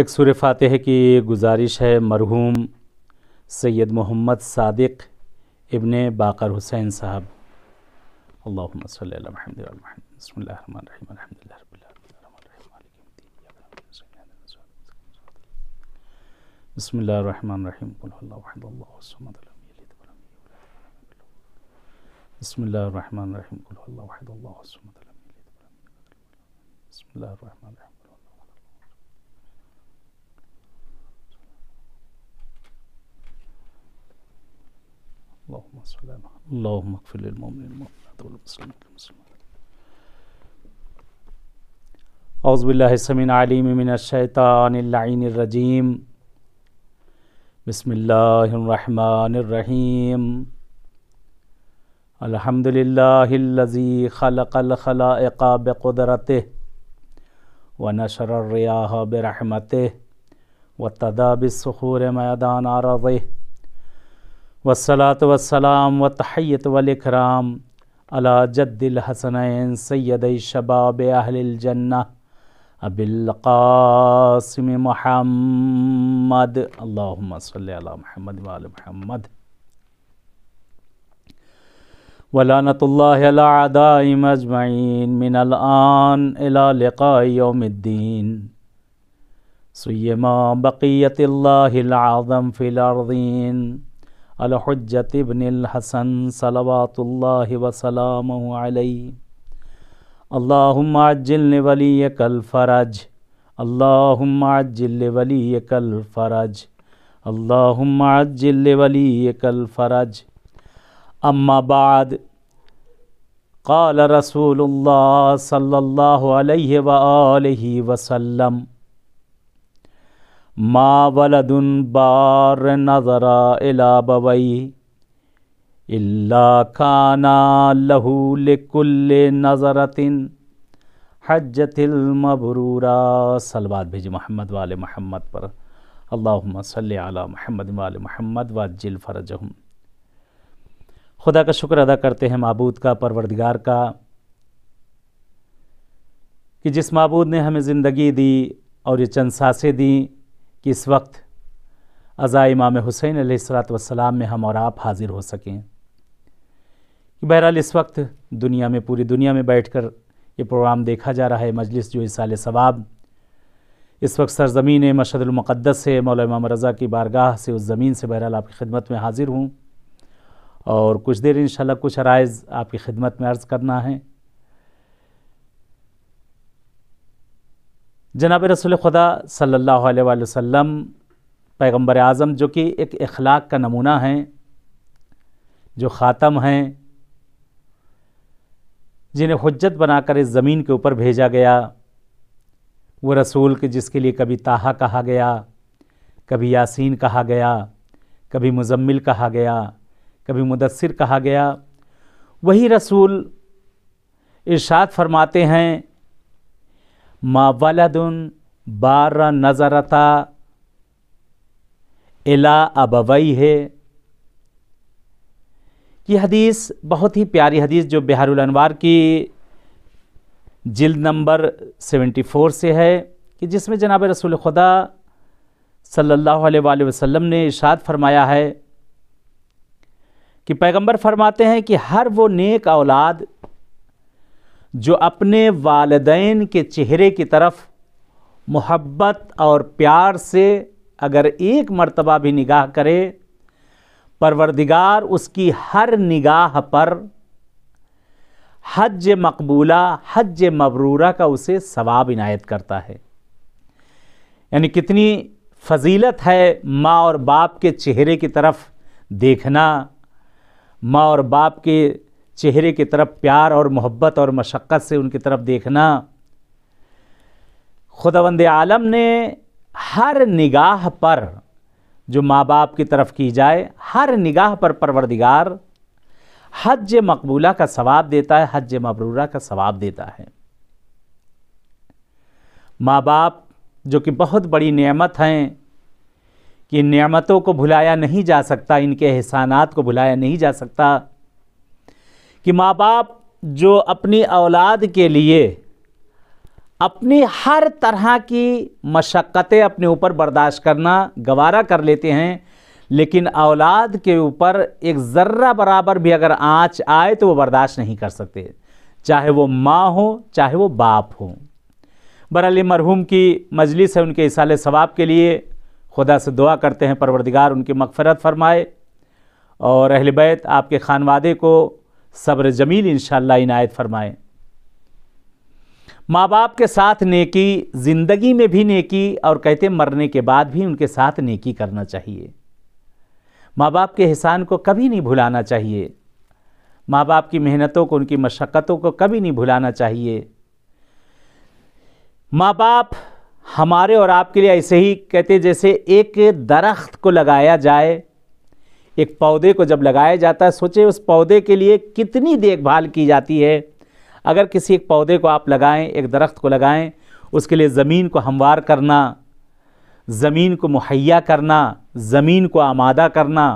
एक सुर फातह की गुजारिश है मरहूम सैयद मोहम्मद सदक इबन बाकर हुसैन साहब बसमिल्लर बसमिल्लर बसमिल्लर اللهم صل على محمد اللهم اغفر للمؤمنين والمؤمنات والمسلمين والمسلمات أعوذ بالله السميع العليم من الشيطان اللعين الرجيم بسم الله الرحمن الرحيم الحمد لله الذي خلق الخلائق بقدرته ونشر الرياح برحمته واتدى بالصخور ميدان عرضه والصلاة والسلام والتحية والإكرام على جد الحسنين سيدي شباب أهل الجنة أبي القاسم محمد اللهم صل على محمد وآل محمد ولعنة الله على أعدائهم أجمعين من الآن إلى لقاء يوم الدين سيما بقية الله العظم في الأرضين अलहजत इबन हसन सलावातुल्ला वसलाम अल्लाहुम आजिल वली कल फ़रज अल्लाहुम आजिल वली कल फ़रज अल्लाहुम आजिल वली कल फ़रज अम्मा قال رسول الله صلى الله عليه وآله وسلم मावलदुन बार नज़रा इला बवई इल्ला खाना लहू लिकुल्ल नज़रतिन हजतिल मबरूरा सलवात भेज मोहम्मद वाल मोहम्मद पर अल्लाहुम्मा सल्ली अला मोहम्मद वाल मोहम्मद वाजिल खुदा का शुक्र अदा करते हैं मबूद का परवरदिगार का कि जिस मबूद ने हमें ज़िंदगी दी और ये चंद सांसें दी कि इस वक्त अज़ा इमाम हुसैन सलाम में हम और आप हाज़िर हो सकें बहरहाल इस वक्त दुनिया में पूरी दुनिया में बैठ कर ये प्रोग्राम देखा जा रहा है मजलिस जो इस सवाब इस वक्त सरजमीन मशदमक़दस से मौल इमाम रज़ा की बारगाह से उस ज़मीन से बहरहाल आपकी खिदमत में हाज़िर हूँ और कुछ देर इन कुछ हराइज़ आपकी खिदमत में अर्ज़ करना है जनाब रसोल खुदा सल्ला वसम पैगम्बर आज़म जो कि एक अखलाक का नमूना हैं जो ख़ातम हैं जिन्हें हजत बनाकर इस ज़मीन के ऊपर भेजा गया वो रसूल के जिसके लिए कभी ताहा कहा गया कभी यासीन कहा गया कभी मुजम्मिल कहा गया कभी मुदसर कहा गया वही रसूल इर्शाद फरमाते हैं मा वलदुन बार नज़रता इला अबवई है ये हदीस बहुत ही प्यारी हदीस जो बिहारुल अनवार की जिल्द नंबर 74 से है कि जिसमें जनाब रसूल खुदा सल्लल्लाहु अलैहि वसल्लम ने इशाद फरमाया है कि पैगंबर फरमाते हैं कि हर वो नेक औलाद जो अपने वालदेन के चेहरे की तरफ मोहब्बत और प्यार से अगर एक मर्तबा भी निगाह करे परवरदिगार उसकी हर निगाह पर हज मकबूला हज मबरूरा का उसे सवाब इनायत करता है यानी कितनी फजीलत है माँ और बाप के चेहरे की तरफ देखना माँ और बाप के चेहरे की तरफ प्यार और मोहब्बत और मशक्क़त से उनकी तरफ देखना खुदावंद आलम ने हर निगाह पर जो माँ बाप की तरफ की जाए हर निगाह पर परवरदिगार हज मकबूला का सवाब देता है हज मबरूरा का सवाब देता है माँ बाप जो कि बहुत बड़ी नेमत हैं कि नेमतों को भुलाया नहीं जा सकता इनके एहसानात को भुलाया नहीं जा सकता कि माँ बाप जो अपनी औलाद के लिए अपनी हर तरह की मशक्क़तें अपने ऊपर बर्दाश्त करना गवारा कर लेते हैं लेकिन औलाद के ऊपर एक ज़र्रा बराबर भी अगर आँच आए तो वो बर्दाश्त नहीं कर सकते चाहे वो माँ हो चाहे वो बाप हो बरअल मरहूम की मजलिस है उनके इसाल सवाब के लिए खुदा से दुआ करते हैं परवरदिगार उनकी मकफ़रत फरमाए और अहल बैत आपके खानवादे को सब्र जमील इन इनायत फरमाए माँ बाप के साथ नेकी ज़िंदगी में भी नेकी और कहते मरने के बाद भी उनके साथ नेकी करना चाहिए माँ बाप के एहसान को कभी नहीं भुलाना चाहिए माँ बाप की मेहनतों को उनकी मशक्क़तों को कभी नहीं भुलाना चाहिए माँ बाप हमारे और आपके लिए ऐसे ही कहते जैसे एक दरख्त को लगाया जाए एक पौधे को जब लगाया जाता है सोचें उस पौधे के लिए कितनी देखभाल की जाती है अगर किसी एक पौधे को आप लगाएं एक दरख्त को लगाएं उसके लिए ज़मीन को हमवार करना ज़मीन को मुहैया करना ज़मीन को आमादा करना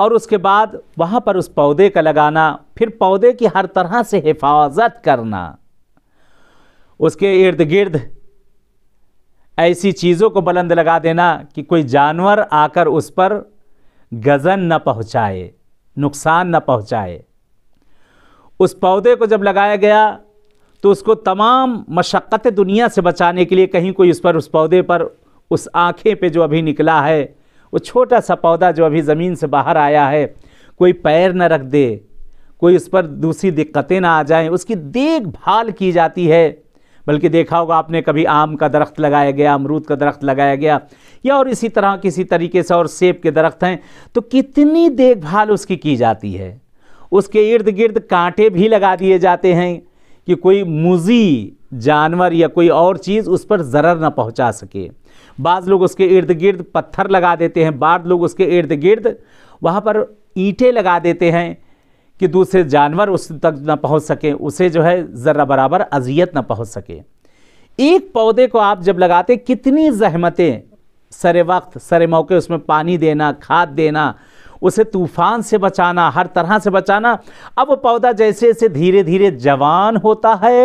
और उसके बाद वहाँ पर उस पौधे का लगाना फिर पौधे की हर तरह से हिफाजत करना उसके इर्द गिर्द ऐसी चीज़ों को बुलंद लगा देना कि कोई जानवर आकर उस पर गज़न न पहुँचाए नुकसान न पहुँचाए उस पौधे को जब लगाया गया तो उसको तमाम मशक्क़त दुनिया से बचाने के लिए कहीं कोई उस पर उस पौधे पर उस आँखें पे जो अभी निकला है वो छोटा सा पौधा जो अभी ज़मीन से बाहर आया है कोई पैर न रख दे कोई उस पर दूसरी दिक्कतें ना आ जाएं उसकी देखभाल की जाती है बल्कि देखा होगा आपने कभी आम का दरख्त लगाया गया अमरूद का दरख्त लगाया गया या और इसी तरह किसी तरीके से और सेब के दरख्त हैं तो कितनी देखभाल उसकी की जाती है उसके इर्द गिर्द कांटे भी लगा दिए जाते हैं कि कोई मुजी जानवर या कोई और चीज़ उस पर ज़रर ना पहुंचा सके बाज़ लोग उसके इर्द गिर्द पत्थर लगा देते हैं बाद लोग उसके इर्द गिर्द वहाँ पर ईंटें लगा देते हैं कि दूसरे जानवर उस तक ना पहुंच सके उसे जो है ज़रा बराबर अजियत ना पहुंच सके एक पौधे को आप जब लगाते कितनी जहमतें सरे वक्त सरे मौके उसमें पानी देना खाद देना उसे तूफान से बचाना हर तरह से बचाना अब वो पौधा जैसे जैसे धीरे धीरे जवान होता है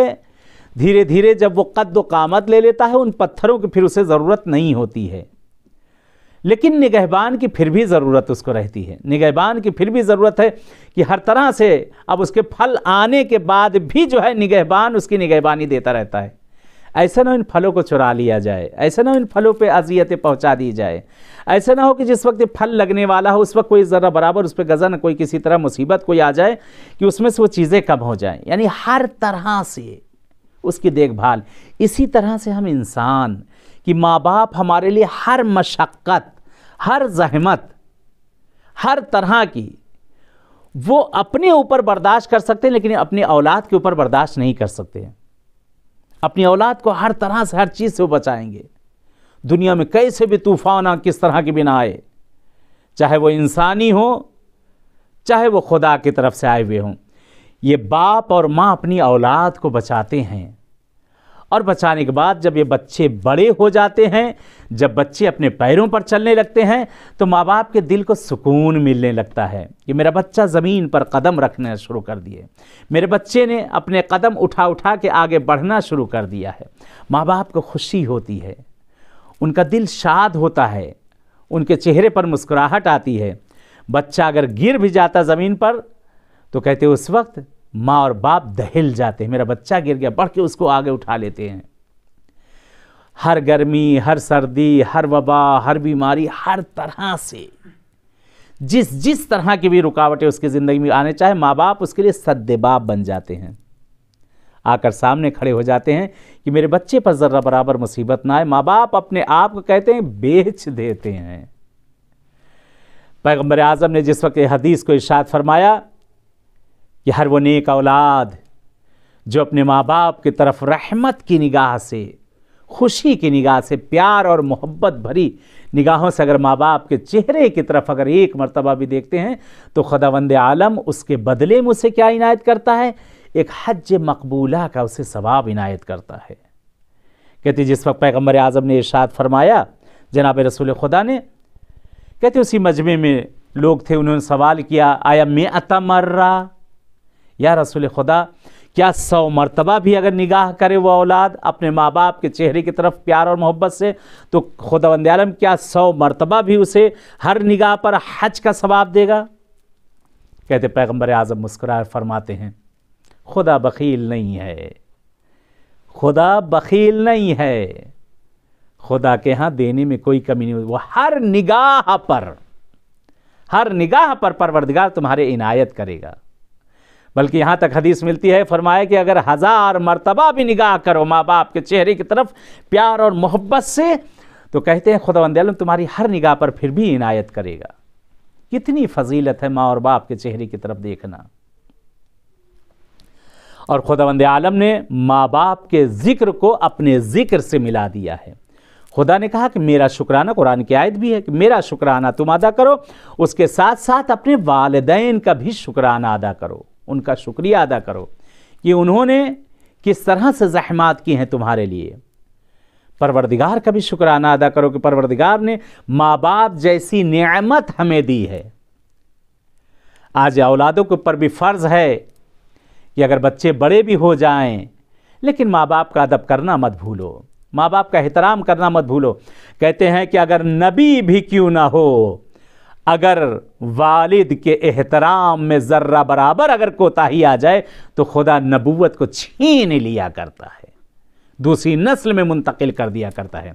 धीरे धीरे जब वो कद कामत ले लेता है उन पत्थरों की फिर उसे ज़रूरत नहीं होती है लेकिन निगहबान की फिर भी ज़रूरत उसको रहती है निगहबान की फिर भी ज़रूरत है कि हर तरह से अब उसके फल आने के बाद भी जो है निगहबान उसकी निगहबानी देता रहता है ऐसा ना इन फलों को चुरा लिया जाए ऐसा ना इन फलों पे अजियतें पहुंचा दी जाए ऐसा ना हो कि जिस वक्त फल लगने वाला हो उस वक्त कोई ज़रा बराबर उस पर गज़न कोई किसी तरह मुसीबत कोई आ जाए कि उसमें से वो चीज़ें कम हो जाएँ यानी हर तरह से उसकी देखभाल इसी तरह से हम इंसान कि माँ बाप हमारे लिए हर मशक्क़त हर जहमत हर तरह की वो अपने ऊपर बर्दाश्त कर सकते हैं लेकिन अपनी औलाद के ऊपर बर्दाश्त नहीं कर सकते हैं अपनी औलाद को हर तरह से हर चीज़ से वो बचाएंगे दुनिया में कैसे भी तूफान आ किस तरह के बिना आए चाहे वो इंसानी हो चाहे वो खुदा की तरफ से आए हुए हों ये बाप और माँ अपनी औलाद को बचाते हैं और बचाने के बाद जब ये बच्चे बड़े हो जाते हैं जब बच्चे अपने पैरों पर चलने लगते हैं तो माँ बाप के दिल को सुकून मिलने लगता है कि मेरा बच्चा ज़मीन पर कदम रखना शुरू कर दिए मेरे बच्चे ने अपने कदम उठा उठा के आगे बढ़ना शुरू कर दिया है माँ बाप को खुशी होती है उनका दिल शाद होता है उनके चेहरे पर मुस्कुराहट आती है बच्चा अगर गिर भी जाता ज़मीन पर तो कहते उस वक्त माँ और बाप दहल जाते हैं मेरा बच्चा गिर गया बढ़ के उसको आगे उठा लेते हैं हर गर्मी हर सर्दी हर वबा हर बीमारी हर तरह से जिस जिस तरह की भी रुकावटें उसकी ज़िंदगी में आने चाहे माँ बाप उसके लिए सद्देबाप बन जाते हैं आकर सामने खड़े हो जाते हैं कि मेरे बच्चे पर ज़रा बराबर मुसीबत ना आए माँ बाप अपने आप को कहते हैं बेच देते हैं पैगम्बर आज़म ने जिस वक्त हदीस को इशाद फरमाया कि हर वो नेक औलाद जो अपने माँ बाप की तरफ रहमत की निगाह से खुशी की निगाह से प्यार और मोहब्बत भरी निगाहों से अगर माँ बाप के चेहरे की तरफ अगर एक मरतबा भी देखते हैं तो खुदावंद आलम उसके बदले में उसे क्या इनायत करता है एक हज मकबूला का उसे सवाब इनायत करता है कहते जिस वक्त पैगम्बर आज़म ने इर्शाद फरमाया जनाब रसूल खुदा ने कहते उसी मजमे में लोग थे उन्होंने सवाल किया आया मैं अतमर्रा या रसूल खुदा क्या सौ मरतबा भी अगर निगाह करे वह औलाद अपने माँ बाप के चेहरे की तरफ प्यार और मोहब्बत से तो खुदा वंद आलम क्या सौ मरतबा भी उसे हर निगाह पर हज का सवाब देगा कहते पैगम्बर आज़म मुस्कुरा फरमाते हैं खुदा बकील नहीं है खुदा बकील नहीं है खुदा के यहाँ देने में कोई कमी नहीं वो हर निगाह पर हर निगाह पर परवरदिगार तुम्हारे इनायत करेगा बल्कि यहाँ तक हदीस मिलती है फरमाया कि अगर हज़ार मरतबा भी निगाह करो माँ बाप के चेहरे की तरफ प्यार और मोहब्बत से तो कहते हैं खुदा वंदेलम तुम्हारी हर निगाह पर फिर भी इनायत करेगा कितनी फजीलत है माँ और बाप के चेहरे की तरफ देखना और खुदावंद आलम ने माँ बाप के ज़िक्र को अपने ज़िक्र से मिला दिया है खुदा ने कहा कि मेरा शुक्राना कुरान की आयत भी है कि मेरा शुक्राना तुम अदा करो उसके साथ साथ अपने वालदेन का भी शुक्राना अदा करो उनका शुक्रिया अदा करो कि उन्होंने किस तरह से जहमात की हैं तुम्हारे लिए परवरदिगार का भी शुक्राना अदा करो कि परवरदिगार ने माँ बाप जैसी नियामत हमें दी है आज औलादों के ऊपर भी फ़र्ज़ है कि अगर बच्चे बड़े भी हो जाएं लेकिन माँ बाप का अदब करना मत भूलो माँ बाप का एहतराम करना मत भूलो कहते हैं कि अगर नबी भी क्यों ना हो अगर वालिद के एहतराम में ज़र्रा बराबर अगर कोताही आ जाए तो खुदा नबूत को छीन लिया करता है दूसरी नस्ल में मुंतकिल कर दिया करता है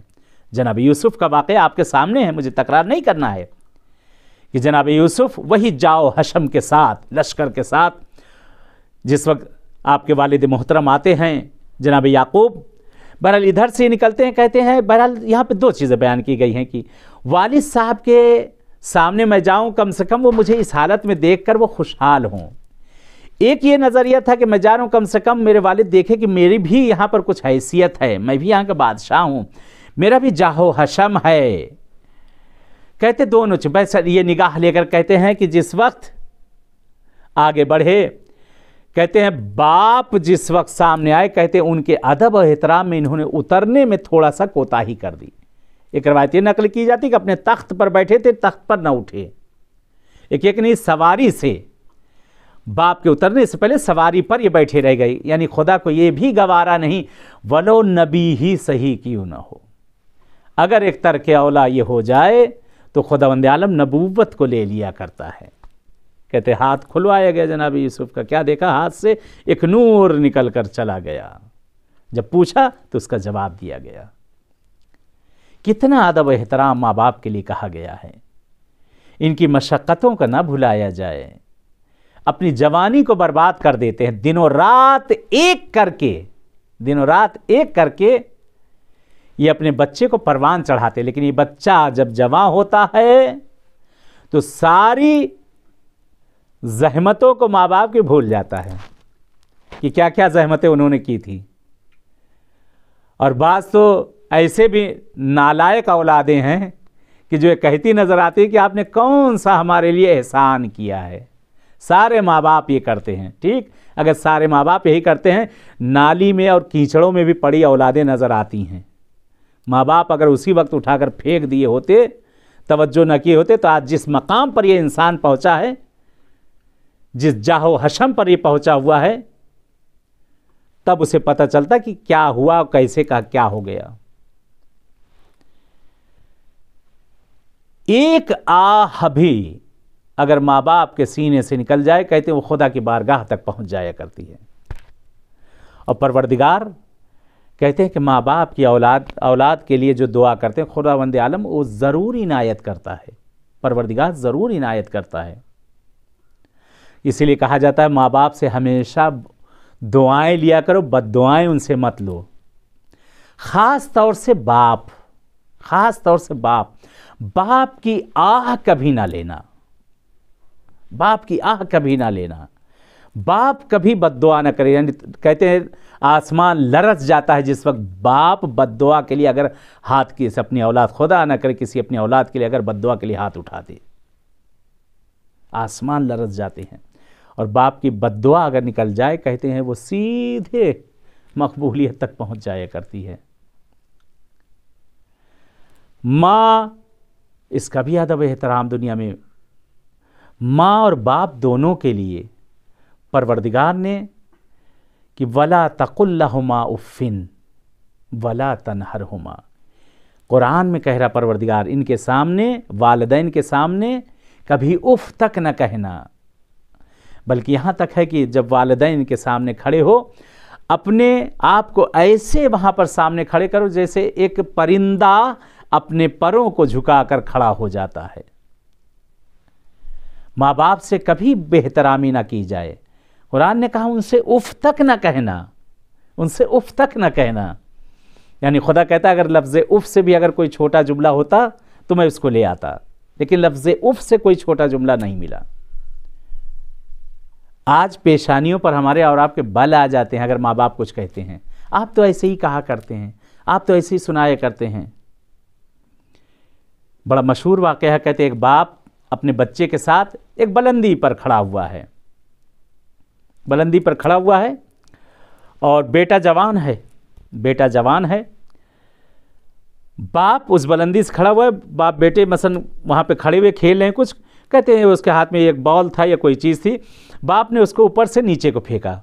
जनाब यूसुफ़ का वाक़ आपके सामने है मुझे तकरार नहीं करना है कि जनाब यूसुफ़ वही जाओ हशम के साथ लश्कर के साथ जिस वक्त आपके वालिद मोहतरम आते हैं जनाब याकूब बहरहाल इधर से निकलते हैं कहते हैं बहरहाल यहाँ पे दो चीज़ें बयान की गई हैं कि वालिद साहब के सामने मैं जाऊं कम से कम वो मुझे इस हालत में देखकर वो खुशहाल हों एक ये नज़रिया था कि मैं जा रहा हूँ कम से कम मेरे वालिद देखे कि मेरी भी यहाँ पर कुछ हैसियत है मैं भी यहाँ का बादशाह हूँ मेरा भी जाहो हशम है कहते दोनों सर ये निगाह लेकर कहते हैं कि जिस वक्त आगे बढ़े कहते हैं बाप जिस वक्त सामने आए कहते उनके अदब और एहतराम में इन्होंने उतरने में थोड़ा सा कोताही कर दी एक रवायत नकल की जाती कि अपने तख्त पर बैठे थे तख्त पर न उठे एक एक नहीं सवारी से बाप के उतरने से पहले सवारी पर ये बैठे रह गए यानी खुदा को ये भी गवारा नहीं वलो नबी ही सही क्यों ना हो अगर एक तर्क अवला ये हो जाए तो खुदा वंद आलम नबूवत को ले लिया करता है कहते हाथ खुलवाया गया जनाब यूसुफ का क्या देखा हाथ से एक नूर निकल कर चला गया जब पूछा तो उसका जवाब दिया गया कितना अदब एहतराम माँ बाप के लिए कहा गया है इनकी मशक्क़तों का ना भुलाया जाए अपनी जवानी को बर्बाद कर देते हैं दिनों रात एक करके दिनों रात एक करके ये अपने बच्चे को परवान चढ़ाते लेकिन ये बच्चा जब जवां होता है तो सारी जहमतों को माँ बाप की भूल जाता है कि क्या क्या जहमतें उन्होंने की थी और बात तो ऐसे भी नालायक औलादें हैं कि जो कहती नज़र आती है कि आपने कौन सा हमारे लिए एहसान किया है सारे माँ बाप ये करते हैं ठीक अगर सारे माँ बाप यही करते हैं नाली में और कीचड़ों में भी पड़ी औलादें नज़र आती हैं माँ बाप अगर उसी वक्त उठाकर फेंक दिए होते तवज्जो न किए होते तो आज जिस मकाम पर ये इंसान पहुँचा है जिस जाहो हशम पर ये पहुँचा हुआ है तब उसे पता चलता कि क्या हुआ कैसे का क्या हो गया एक आह भी अगर माँ बाप के सीने से निकल जाए कहते हैं वो खुदा की बारगाह तक पहुँच जाया करती है और परवरदिगार कहते हैं कि माँ बाप की औलाद औलाद के लिए जो दुआ करते हैं खुदा वंद आलम वो ज़रूर इनायत करता है परवरदिगार ज़रूर इनायत करता है इसीलिए कहा जाता है माँ बाप से हमेशा दुआएं लिया करो बद दुआएँ उनसे मत लो ख़ास तौर से बाप ख़ास तौर से बाप बाप की आह कभी ना लेना बाप की आह कभी ना लेना बाप कभी बदुआ ना करे यानी कहते हैं आसमान लरस जाता है जिस वक्त बाप बदुआ के लिए अगर हाथ की अपनी औलाद खुदा ना करे किसी अपनी औलाद के लिए अगर बदुआ के लिए हाथ उठा दे आसमान लरस जाते हैं और बाप की बदुआ अगर निकल जाए कहते हैं वो सीधे मकबूलियत तक पहुंच जाया करती है माँ इसका भी अदब एहतराम दुनिया में माँ और बाप दोनों के लिए परवरदिगार ने कि वला तकुल्लहुमा उफ़िन वला तनहर हुमा कुरान में कह रहा परवरदिगार इनके सामने वालदेन के सामने कभी उफ़ तक न कहना बल्कि यहाँ तक है कि जब वालदेन के सामने खड़े हो अपने आप को ऐसे वहाँ पर सामने खड़े करो जैसे एक परिंदा अपने परों को झुकाकर खड़ा हो जाता है माँ बाप से कभी बेहतरामी ना की जाए कुरान ने कहा उनसे उफ तक ना कहना उनसे उफ तक ना कहना यानी खुदा कहता अगर लफ्ज़ उफ से भी अगर कोई छोटा जुमला होता तो मैं उसको ले आता लेकिन लफ्ज़ उफ से कोई छोटा जुमला नहीं मिला आज पेशानियों पर हमारे और आपके बल आ जाते हैं अगर माँ बाप कुछ कहते हैं आप तो ऐसे ही कहा करते हैं आप तो ऐसे ही सुनाया करते हैं बड़ा मशहूर वाक़ है कहते एक बाप अपने बच्चे के साथ एक बुलंदी पर खड़ा हुआ है बुलंदी पर खड़ा हुआ है और बेटा जवान है बेटा जवान है बाप उस बुलंदी से खड़ा हुआ है बाप बेटे मसन वहाँ पे खड़े हुए खेल रहे हैं कुछ कहते हैं उसके हाथ में एक बॉल था या कोई चीज़ थी बाप ने उसको ऊपर से नीचे को फेंका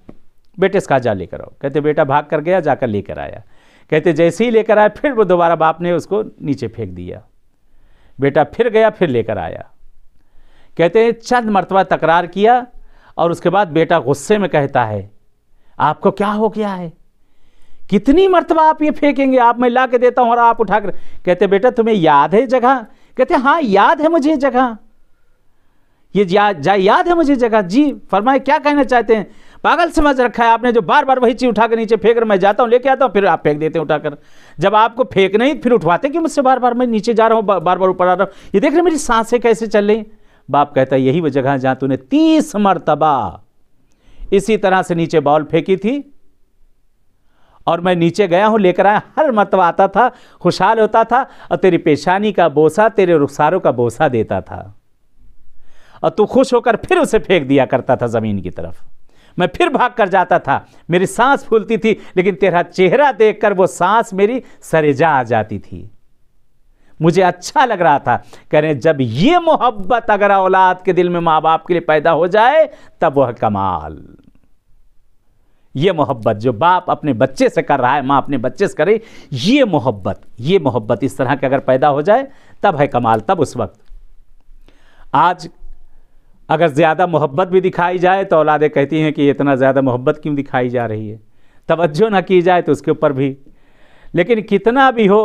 बेटे से कहा जा लेकर आओ कहते बेटा भाग कर गया जाकर लेकर आया कहते जैसे ही लेकर आया फिर वो दोबारा बाप ने उसको नीचे फेंक दिया बेटा फिर गया फिर लेकर आया कहते हैं चंद मरतबा तकरार किया और उसके बाद बेटा गुस्से में कहता है आपको क्या हो गया है कितनी मरतबा आप ये फेंकेंगे आप मैं ला के देता हूँ और आप उठाकर कहते बेटा तुम्हें याद है जगह कहते हाँ याद है मुझे जगह ये जा, जा याद है मुझे जगह जी फरमाए क्या कहना चाहते हैं पागल समझ रखा है आपने जो बार बार वही चीज़ उठाकर नीचे फेंक कर मैं जाता हूँ लेके आता हूँ फिर आप फेंक देते हैं उठाकर जब आपको फेंक नहीं फिर उठवाते कि मुझसे बार बार मैं नीचे जा रहा हूँ बार बार ऊपर आ रहा हूँ ये देख रहे मेरी सांसें कैसे चल रही बाप कहता है यही वो जगह जहाँ तूने तीस मरतबा इसी तरह से नीचे बॉल फेंकी थी और मैं नीचे गया हूँ लेकर आया हर मरतबा आता था खुशहाल होता था और तेरी पेशानी का बोसा तेरे रुखसारों का बोसा देता था और तू खुश होकर फिर उसे फेंक दिया करता था ज़मीन की तरफ मैं फिर भाग कर जाता था मेरी सांस फूलती थी लेकिन तेरा चेहरा देखकर वो सांस मेरी सरेजा आ जाती थी मुझे अच्छा लग रहा था कह रहे जब ये मोहब्बत अगर औलाद के दिल में मां बाप के लिए पैदा हो जाए तब वह कमाल ये मोहब्बत जो बाप अपने बच्चे से कर रहा है माँ अपने बच्चे से करे ये मोहब्बत ये मोहब्बत इस तरह के अगर पैदा हो जाए तब है कमाल तब उस वक्त आज अगर ज़्यादा मोहब्बत भी दिखाई जाए तो औलादें कहती हैं कि इतना ज़्यादा मोहब्बत क्यों दिखाई जा रही है तवज्जो ना की जाए तो उसके ऊपर भी लेकिन कितना भी हो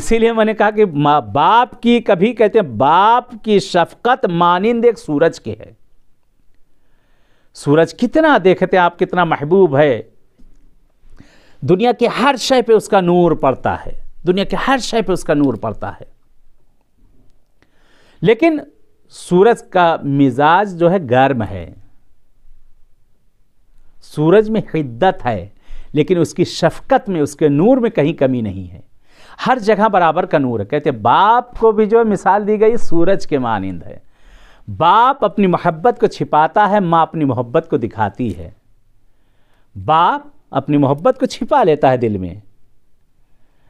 इसीलिए मैंने कहा कि माँ बाप की कभी कहते हैं बाप की शफकत मानिंद एक सूरज की है सूरज कितना देखते हैं आप कितना महबूब है दुनिया के हर शय पे उसका नूर पड़ता है दुनिया के हर शय पे उसका नूर पड़ता है लेकिन सूरज का मिजाज जो है गर्म है सूरज में हिद्दत है लेकिन उसकी शफकत में उसके नूर में कहीं कमी नहीं है हर जगह बराबर का नूर है कहते बाप को भी जो मिसाल दी गई सूरज के मानंद है बाप अपनी मोहब्बत को छिपाता है माँ अपनी मोहब्बत को दिखाती है बाप अपनी मोहब्बत को छिपा लेता है दिल में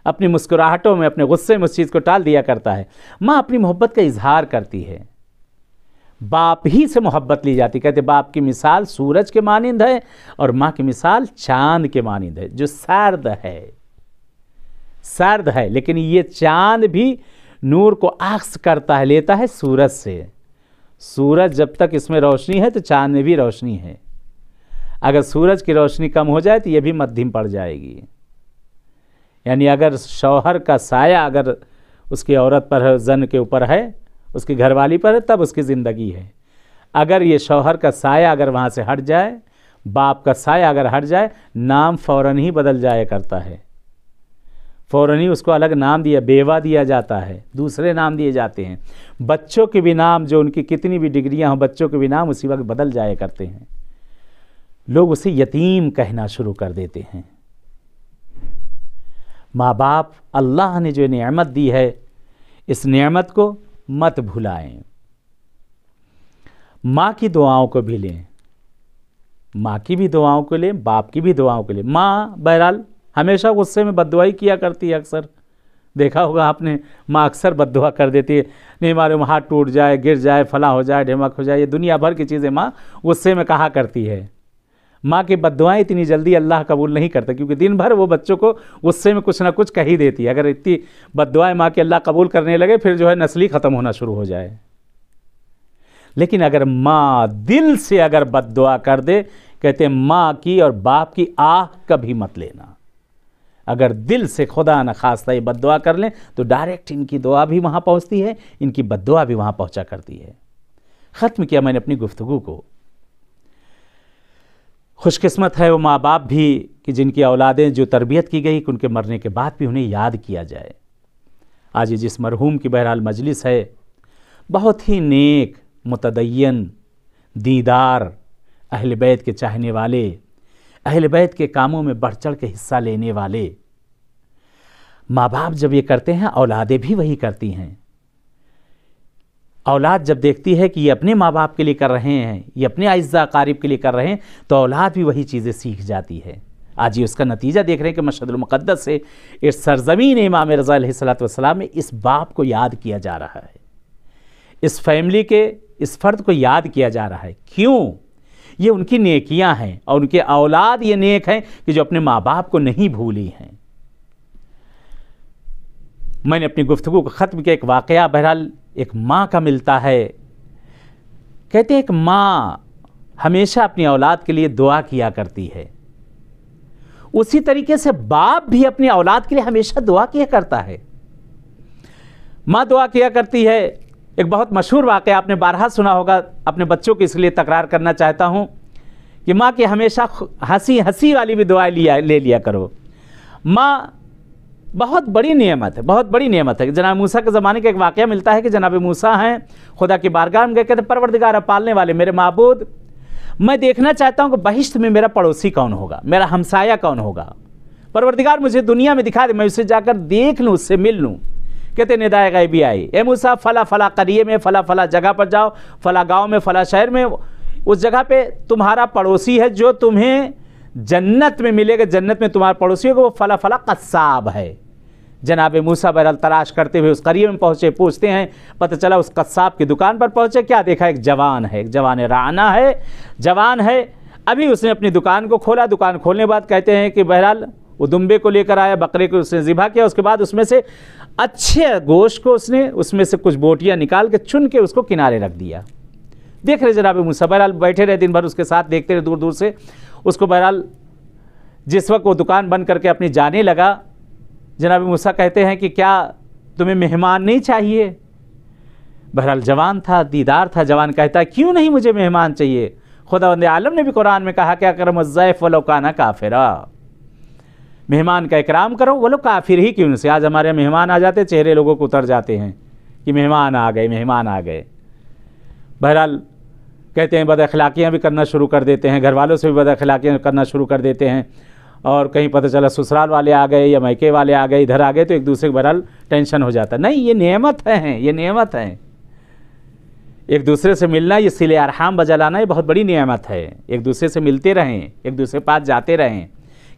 अपनी मुस्कुराहटों में अपने गुस्से में उस चीज़ को टाल दिया करता है माँ अपनी मोहब्बत का इजहार करती है बाप ही से मोहब्बत ली जाती कहते बाप की मिसाल सूरज के मानंद है और माँ की मिसाल चांद के मानंद है जो सर्द है सर्द है लेकिन ये चांद भी नूर को आक्स करता है लेता है सूरज से सूरज जब तक इसमें रोशनी है तो चांद में भी रोशनी है अगर सूरज की रोशनी कम हो जाए तो ये भी मध्यम पड़ जाएगी यानी अगर शौहर का साया अगर उसकी औरत पर है जन के ऊपर है उसकी घरवाली पर है तब उसकी ज़िंदगी है अगर ये शौहर का साया अगर वहाँ से हट जाए बाप का साया अगर हट जाए नाम फ़ौरन ही बदल जाया करता है फ़ौरन ही उसको अलग नाम दिया बेवा दिया जाता है दूसरे नाम दिए जाते हैं बच्चों के भी नाम जो उनकी कितनी भी डिग्रियाँ हों बच्चों के भी नाम उसी वक्त बदल जाया करते हैं लोग उसे यतीम कहना शुरू कर देते हैं माँ बाप अल्लाह ने जो नियामत दी है इस नियामत को मत भुलाएं माँ की दुआओं को भी लें माँ की भी दुआओं को लें बाप की भी दुआओं को लें माँ बहरहाल हमेशा गुस्से में बददुआई किया करती है अक्सर देखा होगा आपने माँ अक्सर बददुआ कर देती है नहीं मालूम हाथ टूट जाए गिर जाए फला हो जाए ढेमक हो जाए ये दुनिया भर की चीज़ें माँ गुस्से में कहा करती है माँ की बदवाएँ इतनी जल्दी अल्लाह कबूल नहीं करता क्योंकि दिन भर वो बच्चों को गुस्से में कुछ ना कुछ कह ही देती है अगर इतनी बदवाएँ माँ के अल्लाह कबूल करने लगे फिर जो है नस्ली ख़त्म होना शुरू हो जाए लेकिन अगर माँ दिल से अगर बदवा कर दे कहते माँ की और बाप की आह कभी मत लेना अगर दिल से खुदा न खास्ता ये बदवा कर लें तो डायरेक्ट इनकी दुआ भी वहाँ पहुँचती है इनकी बदवा भी वहाँ पहुँचा करती है ख़त्म किया मैंने अपनी गुफ्तु को खुशकिस्मत है वो माँ बाप भी कि जिनकी औलादें जो तरबियत की गई कि उनके मरने के बाद भी उन्हें याद किया जाए आज ये जिस मरहूम की बहरहाल मजलिस है बहुत ही नेक मुतदैन दीदार अहल बैत के चाहने वाले अहल बैत के कामों में बढ़ चढ़ के हिस्सा लेने वाले माँ बाप जब ये करते हैं औलादें भी वही करती हैं औलाद जब देखती है कि ये अपने माँ बाप के लिए कर रहे हैं ये अपने अज्जा अकारीब के लिए कर रहे हैं तो औलाद भी वही चीज़ें सीख जाती है आज ये उसका नतीजा देख रहे हैं कि मशदलमकदस से इस सरजमीन इमाम रज़ासलाम में इस बाप को याद किया जा रहा है इस फैमिली के इस फ़र्द को याद किया जा रहा है क्यों ये उनकी नेकियां हैं और उनके औलाद ये नेक हैं कि जो अपने माँ बाप को नहीं भूली हैं मैंने अपनी गुफ्तु को ख़त्म किया एक वाक़ बहरहाल एक माँ का मिलता है कहते हैं एक माँ हमेशा अपनी औलाद के लिए दुआ किया करती है उसी तरीके से बाप भी अपनी औलाद के लिए हमेशा दुआ किया करता है माँ दुआ किया करती है एक बहुत मशहूर वाक़ आपने बारहा सुना होगा अपने बच्चों को इसलिए तकरार करना चाहता हूँ कि माँ की हमेशा हंसी हंसी वाली भी दुआ लिया ले लिया करो माँ बहुत बड़ी नियमत है बहुत बड़ी नियमत है जनाब मूसा के ज़माने का एक वाक़ मिलता है कि जनाब मूसा हैं खुदा की बारगाह में गए कहते परवरदिगार पालने वाले मेरे महबूद मैं देखना चाहता हूँ कि बहिश्त में मेरा पड़ोसी कौन होगा मेरा हमसाया कौन होगा परवरदिगार मुझे दुनिया में दिखा दे मैं उसे जाकर देख लूँ उससे मिल लूँ कहते निदाय भी आई ए मूसा फला फला करिए में फला फला जगह पर जाओ फला गाँव में फला शहर में उस जगह पर तुम्हारा पड़ोसी है जो तुम्हें जन्नत में मिलेगा जन्नत में तुम्हारा पड़ोसी होगा वो फला फला कस्साब है जनाब मूसा बैरल तलाश करते हुए उस करीब में पहुँचे पूछते हैं पता चला उस कस्साब की दुकान पर पहुँचे क्या देखा एक जवान है एक जवान राना है जवान है अभी उसने अपनी दुकान को खोला दुकान खोलने के बाद कहते हैं कि बहरहाल वो दुम्बे को लेकर आया बकरे को उसने ज़िबा किया उसके बाद उसमें से अच्छे गोश्त को उसने उसमें से कुछ बोटियाँ निकाल के चुन के उसको किनारे रख दिया देख रहे जनाब मूसा बहरहाल बैठे रहे दिन भर उसके साथ देखते रहे दूर दूर से उसको बहरहाल जिस वक्त वो दुकान बंद करके अपनी जाने लगा जनाब मूसा कहते हैं कि क्या तुम्हें मेहमान नहीं चाहिए बहरहाल जवान था दीदार था जवान कहता क्यों नहीं मुझे मेहमान चाहिए खुदा बंद आलम ने भी कुरान में कहा कि अकर का वलोकाना काफिरा मेहमान का इकराम करो वो लोग काफिर ही क्यों से आज हमारे मेहमान आ जाते चेहरे लोगों को उतर जाते हैं कि मेहमान आ गए मेहमान आ गए बहरहाल कहते हैं बद अखलाकियाँ भी करना शुरू कर देते हैं घर वालों से भी अखलाकियाँ करना शुरू कर देते हैं और कहीं पता चला ससुराल वाले आ गए या मैके वाले आ गए इधर आ गए तो एक दूसरे के बहरहाल टेंशन हो जाता नहीं ये नियमत हैं ये नियमत हैं एक दूसरे से मिलना ये सिले अरहम बजलाना ये बहुत बड़ी नियामत है एक दूसरे से मिलते रहें एक दूसरे के पास जाते रहें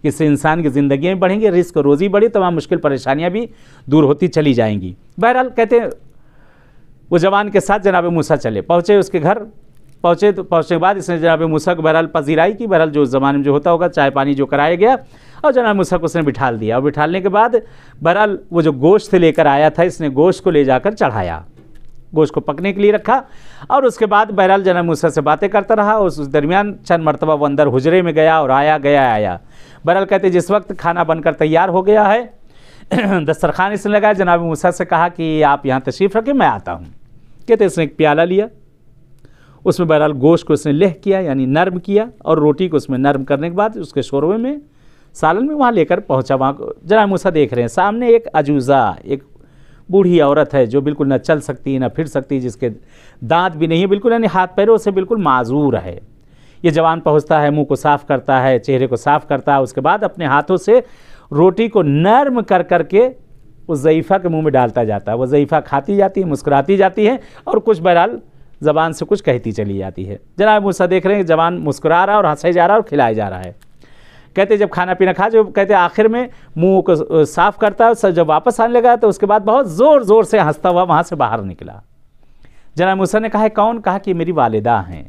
इससे इंसान की ज़िंदगी में बढ़ेंगे रिस्क रोज़ी बढ़े तमाम मुश्किल परेशानियाँ भी दूर होती चली जाएंगी बहरहाल कहते हैं वो जवान के साथ जनाब मूसा चले पहुँचे उसके घर पहुँचे तो पहुँचने के बाद इसने जनाब मूसा बहरहाल पजीराई की बहरहाल जो ज़माने में जो होता होगा चाय पानी जो कराया गया और जनाब मूसा उसने बिठाल दिया और बिठालने के बाद बहरहाल वो जो गोश्त लेकर आया था इसने गोश्त को ले जाकर चढ़ाया गोश्त को पकने के लिए रखा और उसके बाद बहरहाल जनाब मूसा से बातें करता रहा उस उस दरमियान चंद मरतबा वो अंदर हुजरे में गया और आया गया आया बहरहाल कहते जिस वक्त खाना बनकर तैयार हो गया है दस्तरखान इसने लगाया जनाब मूसा से कहा कि आप यहाँ तशरीफ़ रखें मैं आता हूँ कहते इसने एक प्याला लिया उसमें बहरहाल गोश्त को उसने लह किया यानी नर्म किया और रोटी को उसमें नर्म करने के बाद उसके शोरबे में सालन में वहाँ लेकर पहुँचा वहाँ जरा मूसा देख रहे हैं सामने एक अजूज़ा एक बूढ़ी औरत है जो बिल्कुल न चल सकती न फिर सकती जिसके दांत भी नहीं है बिल्कुल यानी हाथ पैरों से बिल्कुल माजूर है ये जवान पहुँचता है मुँह को साफ़ करता है चेहरे को साफ़ करता है उसके बाद अपने हाथों से रोटी को नर्म कर कर के उस ज़यीफ़ा के मुंह में डालता जाता है वो ज़यीफ़ा खाती जाती है मुस्कुराती जाती है और कुछ बहरहाल ज़बान से कुछ कहती चली जाती है जनाब मुस्सा देख रहे हैं जवान मुस्कुरा रहा है और हंसाई जा रहा है और खिलाया जा रहा है कहते जब खाना पीना खा जो कहते आखिर में मुंह को साफ़ करता है जब वापस आने लगा तो उसके बाद बहुत ज़ोर ज़ोर से हंसता हुआ वहाँ से बाहर निकला जनाब मूसा ने कहा है कौन कहा कि मेरी वालदा हैं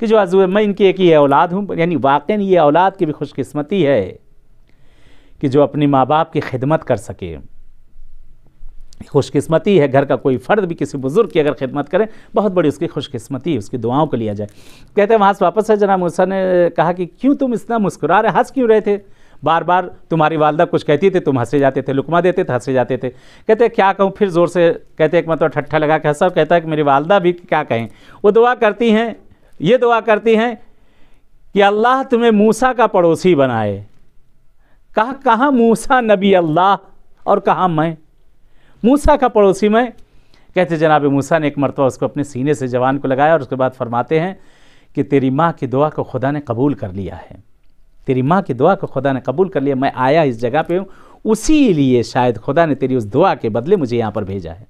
कि जो अजू मैं इनकी एक ही औलाद हूँ यानी वाक़ ये औलाद की भी खुशकस्मती है कि जो अपने माँ बाप की खिदमत कर सके खुशकिस्मती है घर का कोई फ़र्द भी किसी बुज़ुर्ग की अगर खिदमत करें बहुत बड़ी उसकी खुशकिस्मती उसकी दुआओं को लिया जाए कहते हैं वहाँ से वापस है जना मूसा ने कहा कि क्यों तुम इतना मुस्कुरा रहे हंस क्यों रहे थे बार बार तुम्हारी वालदा कुछ कहती थी तुम हंसे जाते थे लुकमा देते थे हंसे जाते थे कहते क्या कहूँ फिर ज़ोर से कहते एक मतलब ठट्ठा लगा के हंसा कहता है कि मेरी वालदा भी क्या कहें वो दुआ करती हैं ये दुआ करती हैं कि अल्लाह तुम्हें मूसा का पड़ोसी बनाए कहा कहाँ मूसा नबी अल्लाह और कहाँ मैं मूसा का पड़ोसी में कहते जनाब मूसा ने एक मरतबा उसको अपने सीने से जवान को लगाया और उसके बाद फरमाते हैं कि तेरी माँ की दुआ को खुदा ने कबूल कर लिया है तेरी माँ की दुआ को खुदा ने कबूल कर लिया मैं आया इस जगह पे हूँ उसी लिए शायद खुदा ने तेरी उस दुआ के बदले मुझे यहाँ पर भेजा है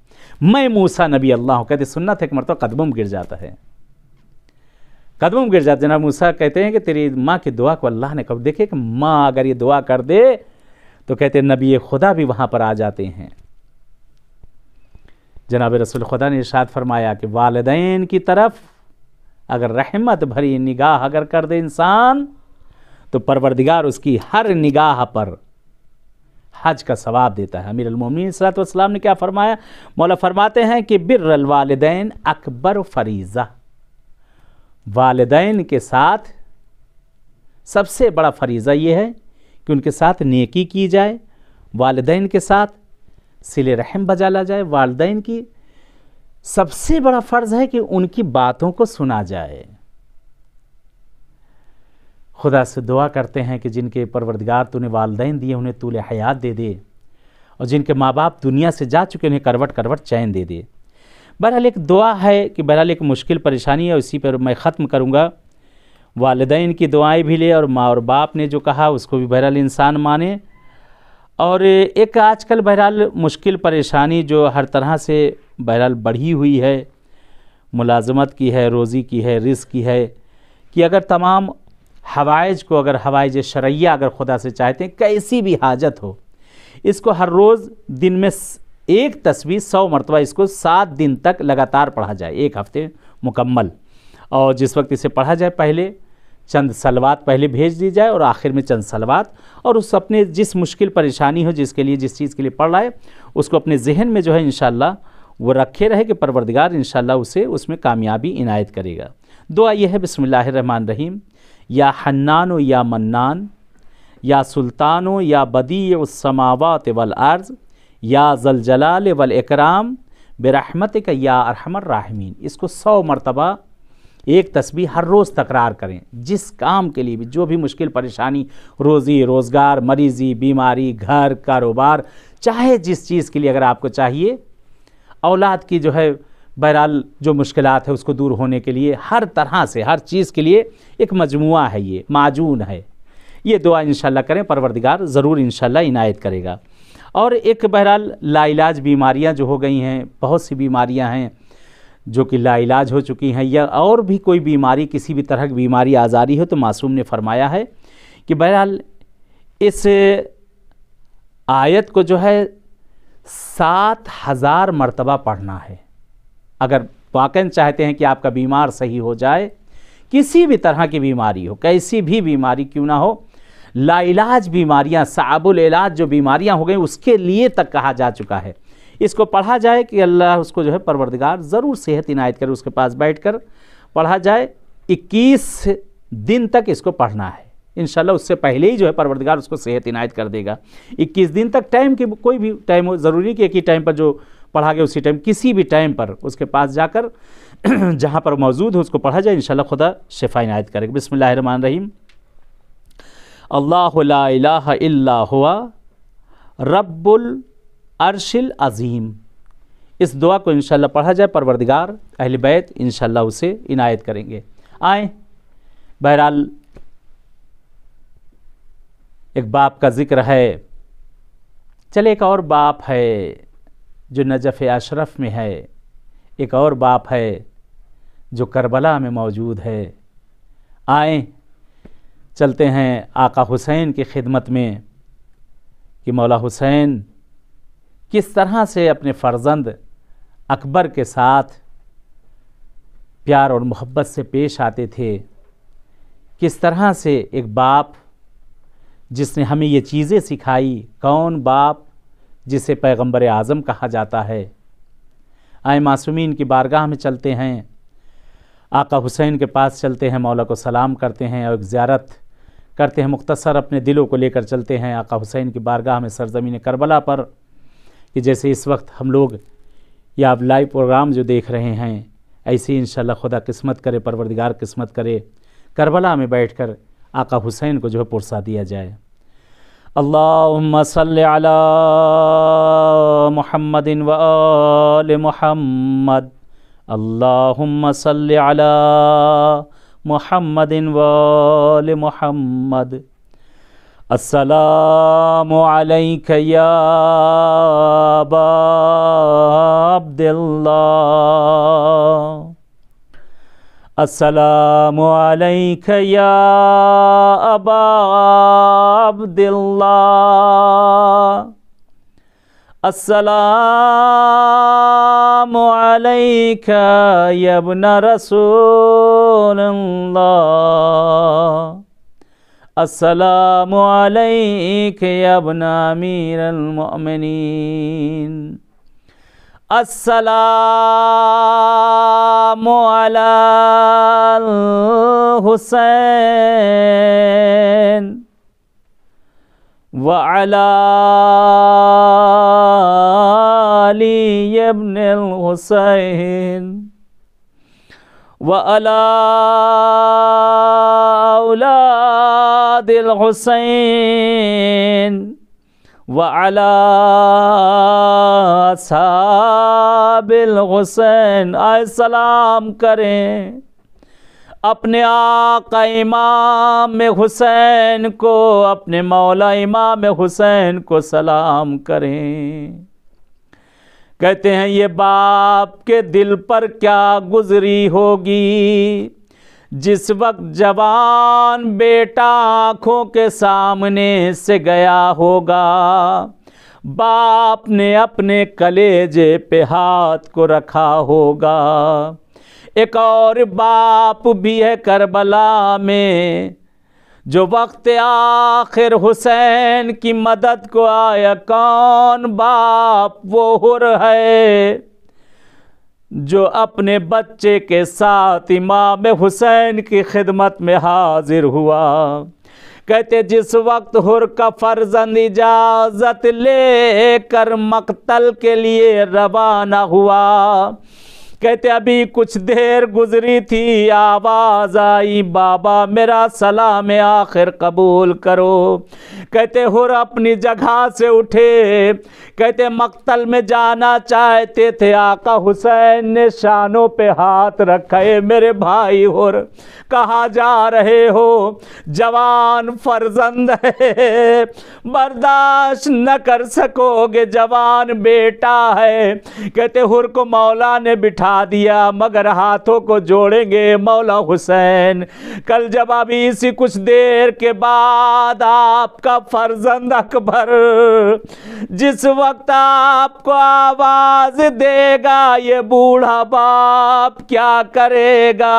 मैं मूसा नबी अल्लाह हूँ कहते सुनना था एक मरतबा में गिर जाता है कदम गिर जाते जनाब मूसा कहते हैं कि तेरी माँ की दुआ को अल्लाह ने कब देखे कि माँ अगर ये दुआ कर दे तो कहते नबी खुदा भी वहाँ पर आ जाते हैं जनाब रसूल खुदा ने इर्शाद फरमाया कि वालदेन की तरफ अगर रहमत भरी निगाह अगर कर दे इंसान तो परवरदिगार उसकी हर निगाह पर हज का सवाब देता है अमीर अमीरमिन सलातम ने क्या फरमाया मौला फरमाते हैं कि बिर वालदेन अकबर फरीज़ा वालदेन के साथ सबसे बड़ा फरीज़ा ये है कि उनके साथ नेकी की जाए वालदेन के साथ सिले रहम बजाला जाए वालदेन की सबसे बड़ा फ़र्ज़ है कि उनकी बातों को सुना जाए खुदा से दुआ करते हैं कि जिनके परवरदगार तूने वालदेन दिए उन्हें तूल हयात दे दे और जिनके माँ बाप दुनिया से जा चुके उन्हें करवट करवट चैन दे दे बहरहाल एक दुआ है कि बहरहाल एक मुश्किल परेशानी है उसी पर मैं ख़त्म करूँगा वालदेन की दुआएँ भी ले और माँ और बाप ने जो कहा उसको भी बहरहाल इंसान माने और एक आजकल बहरहाल मुश्किल परेशानी जो हर तरह से बहरहाल बढ़ी हुई है मुलाजमत की है रोज़ी की है रिस्क की है कि अगर तमाम हवाइज को अगर हवाइज शरैया अगर खुदा से चाहते हैं कैसी भी हाजत हो इसको हर रोज़ दिन में एक तस्वीर सौ मरतबा इसको सात दिन तक लगातार पढ़ा जाए एक हफ़्ते मुकम्मल और जिस वक्त इसे पढ़ा जाए पहले चंद सलवात पहले भेज दी जाए और आखिर में चंद सलवात और उस अपने जिस मुश्किल परेशानी हो जिसके लिए जिस चीज़ के लिए पढ़ रहा है उसको अपने जहन में जो है इन वो रखे रहे कि परवरदगार इन उसे उसमें कामयाबी इनायत करेगा दुआ यह है बसमिल्लर रहीम या हन्नान व या मन्नान या सुल्तान व या बदी उसमावत वल अर्ज़ या जलाल वल इकराम बेरहमत का या अरहमर राहमीन इसको सौ मरतबा एक तस्वीर हर रोज़ तकरार करें जिस काम के लिए भी जो भी मुश्किल परेशानी रोज़ी रोज़गार मरीज़ी बीमारी घर कारोबार चाहे जिस चीज़ के लिए अगर आपको चाहिए औलाद की जो है बहरहाल जो मुश्किल है उसको दूर होने के लिए हर तरह से हर चीज़ के लिए एक मजमू है ये माजून है ये दुआ इन करें परवरदिगार ज़रूर इन इनायत करेगा और एक बहरहाल लाइलाज बीमारियां जो हो गई हैं बहुत सी बीमारियां हैं जो कि लाइलाज हो चुकी हैं या और भी कोई बीमारी किसी भी तरह की बीमारी आज़ारी हो तो मासूम ने फरमाया है कि बहरहाल इस आयत को जो है सात हज़ार मरतबा पढ़ना है अगर वाकई चाहते हैं कि आपका बीमार सही हो जाए किसी भी तरह की बीमारी हो कैसी भी बीमारी क्यों ना हो लाइलाज बीमारियां साबुल इलाज जो बीमारियां हो गई उसके लिए तक कहा जा चुका है इसको पढ़ा जाए कि अल्लाह उसको जो है परवरदिगार ज़रूर सेहत इनायत करे उसके पास बैठ कर पढ़ा जाए इक्कीस दिन तक इसको पढ़ना है इन उससे पहले ही जो है परवरदिगार उसको सेहत इनायत कर देगा इक्कीस दिन तक टाइम की कोई भी टाइम हो ज़रूरी कि एक ही टाइम पर जो पढ़ा गया उसी टाइम किसी भी टाइम पर उसके पास जाकर जहाँ पर मौजूद हो उसको पढ़ा जाए इन खुदा शिफा इनायत करेगा बिसमान रहीम अल्लाह ला इलाह इल्ला हुआ रब्बुल अरशिल अज़ीम इस दुआ को इंशाल्लाह पढ़ा जाए परवरदिगार अहल बैत इंशाल्लाह उसे इनायत करेंगे आए बहरहाल एक बाप का ज़िक्र है चले एक और बाप है जो नजफ़ अशरफ में है एक और बाप है जो करबला में मौजूद है आए चलते हैं आका हुसैन की खिदमत में कि मौला हुसैन किस तरह से अपने फ़र्जंद अकबर के साथ प्यार और मोहब्बत से पेश आते थे किस तरह से एक बाप जिसने हमें ये चीज़ें सिखाई कौन बाप जिसे पैगंबर आज़म कहा जाता है आए मासूमिन की बारगाह में चलते हैं आका हुसैन के पास चलते हैं मौला को सलाम करते हैं और ज़्यारत करते हैं मुख्तसर अपने दिलों को लेकर चलते हैं आका हुसैन की बारगाह में सरजमीन करबला पर कि जैसे इस वक्त हम लोग या आप लाइव प्रोग्राम जो देख रहे हैं ऐसे ही इन खुदा किस्मत करे परवरदिगार किस्मत करे करबला में बैठ कर आका हुसैन को जो है पुरसा दिया जाए अल्लाह सल्ला मोहम्मद वाल मोहम्मद अल्लाह मोहम्मद वाल मोहम्मद السلام عليك يا أبا عبد الله السلام عليك يا أبا عبد الله السلام عليك يا ابن رسول الله السلام عليك يا ابن امير المؤمنين السلام على الحسين وعلى علي بن الحسين وعلى أولاد दिल हुसैन वला साबिल हुसैन आए सलाम करें अपने आका इमाम हुसैन को अपने मौला इमाम हुसैन को सलाम करें कहते हैं ये बाप के दिल पर क्या गुजरी होगी जिस वक्त जवान बेटा आँखों के सामने से गया होगा बाप ने अपने कलेजे पे हाथ को रखा होगा एक और बाप भी है करबला में जो वक्त आखिर हुसैन की मदद को आया कौन बाप वो हुर है जो अपने बच्चे के साथ इमाम हुसैन की खिदमत में हाजिर हुआ कहते जिस वक्त हुर का फर्जंद इजाज़त लेकर मकतल के लिए रवाना हुआ कहते अभी कुछ देर गुजरी थी आवाज़ आई बाबा मेरा सलाम आखिर कबूल करो कहते हुर अपनी जगह से उठे कहते मक्तल में जाना चाहते थे आका हुसैन ने शानों पे हाथ रखे मेरे भाई हुर कहा जा रहे हो जवान फर्जंद है बर्दाश्त न कर सकोगे जवान बेटा है कहते हुर को मौला ने बिठा बना दिया मगर हाथों को जोड़ेंगे मौला हुसैन कल जब अभी इसी कुछ देर के बाद आपका फर्जंद अकबर जिस वक्त आपको आवाज देगा ये बूढ़ा बाप क्या करेगा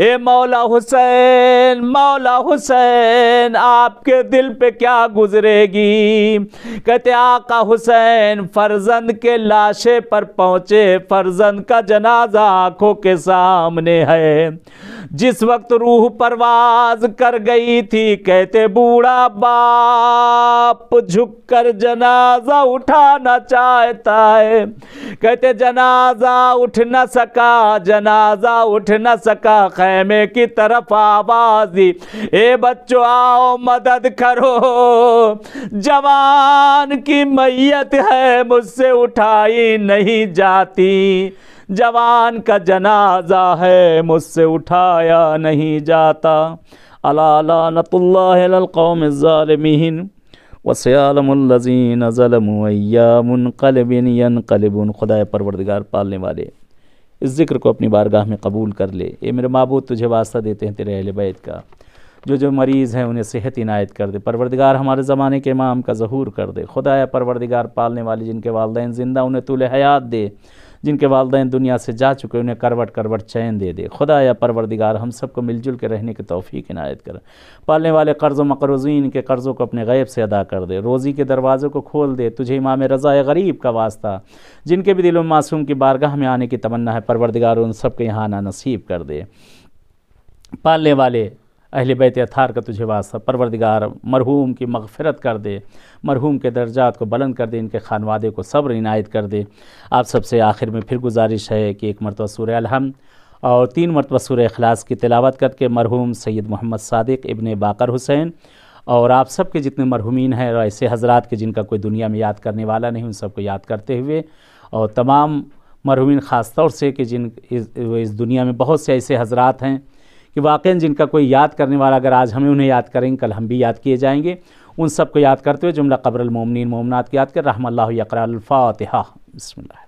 ए मौला हुसैन मौला हुसैन आपके दिल पे क्या गुजरेगी कहते आका हुसैन फर्जंद के लाशे पर पहुंचे फर्ज फर्जन का जनाजा आंखों के सामने है जिस वक्त रूह परवाज कर गई थी कहते बूढ़ा बाप झुक कर जनाजा उठाना चाहता है कहते जनाजा उठ न सका जनाजा उठ न सका खैमे की तरफ आवाजी ए बच्चों आओ मदद करो जवान की मैयत है मुझसे उठाई नहीं जाती जवान का जनाजा है मुझसे उठाया नहीं जाता अलालानतुल्लाकौम वसयालमज़ीन खुदा परवरदिगार पालने वाले इस ज़िक्र को अपनी बारगाह में कबूल कर ले ये मेरे मबूद तुझे वास्ता देते हैं तेरे अहल बैत का जो जो मरीज़ हैं उन्हें सेहत इनायत कर दे परवरदिगार हमारे ज़माने के इमाम का जहूर कर दे खुदा परवरदिगार पालने वाले जिनके वालदेन ज़िंदा उन्हें तुल हयात दे जिनके वालदेन दुनिया से जा चुके उन्हें करवट करवट चैन दे दे खुदा या परवरदिगार हम सबको मिलजुल के रहने की तोफ़ी इनायत कर पालने वाले कर्ज़ मकरजीन के कर्ज़ों को अपने गैब से अदा कर दे रोज़ी के दरवाज़ों को खोल दे तुझे इमाम रज़ा गरीब का वास्ता जिनके भी दिलों मासूम की बारगाह में आने की तमन्ना है परवरदिगार उन सब के यहाँ आना नसीब कर दे पालने वाले अहल बैत अथार का तुझे वास्ता परवरदिगार मरहूम की मगफरत कर दे मरहूम के दर्जात को बुलंद कर दे इनके खानवादे को सब्र इनायत कर दे आप सबसे आखिर में फिर गुजारिश है कि एक मरतबा सूर अलहम और तीन मरतबा सूर अखलास की तिलावत करके मरहूम सैद मोहम्मद सदक इबन बाकर हुसैन और आप सब के जितने मरहूमिन हैं और ऐसे हजरात के जिनका कोई दुनिया में याद करने वाला नहीं उन सबको याद करते हुए और तमाम मरहूमिन ख़ास तौर से कि जिन इस, इस दुनिया में बहुत से ऐसे हजरात हैं कि वाकई जिनका कोई याद करने वाला अगर आज हमें उन्हें याद करेंगे कल हम भी याद किए जाएंगे उन सबको याद करते हुए जुमला कब्रमिन मोमनाथ मोमनात की याद कर रहा यकर फ़ातहा बसमिल्ला